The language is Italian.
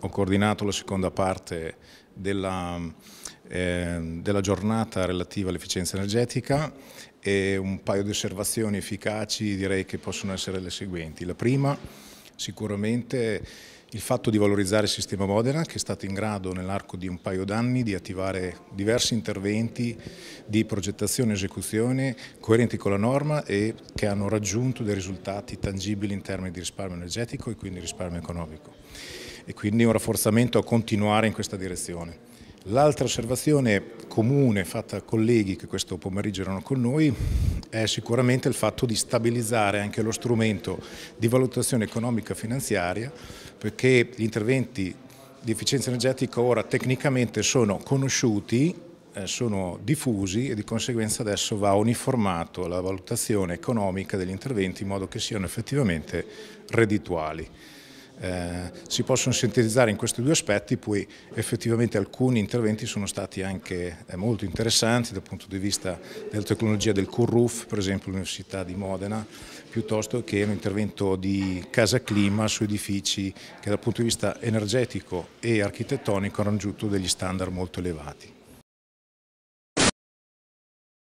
ho coordinato la seconda parte della, eh, della giornata relativa all'efficienza energetica e un paio di osservazioni efficaci direi che possono essere le seguenti. La prima sicuramente il fatto di valorizzare il sistema Modena che è stato in grado nell'arco di un paio d'anni di attivare diversi interventi di progettazione e esecuzione coerenti con la norma e che hanno raggiunto dei risultati tangibili in termini di risparmio energetico e quindi risparmio economico e quindi un rafforzamento a continuare in questa direzione. L'altra osservazione comune fatta a colleghi che questo pomeriggio erano con noi è sicuramente il fatto di stabilizzare anche lo strumento di valutazione economica finanziaria perché gli interventi di efficienza energetica ora tecnicamente sono conosciuti, eh, sono diffusi e di conseguenza adesso va uniformato la valutazione economica degli interventi in modo che siano effettivamente reddituali. Eh, si possono sintetizzare in questi due aspetti, poi effettivamente alcuni interventi sono stati anche eh, molto interessanti dal punto di vista della tecnologia del Curruf, per esempio l'Università di Modena, piuttosto che un intervento di Casa Clima su edifici che dal punto di vista energetico e architettonico hanno raggiunto degli standard molto elevati.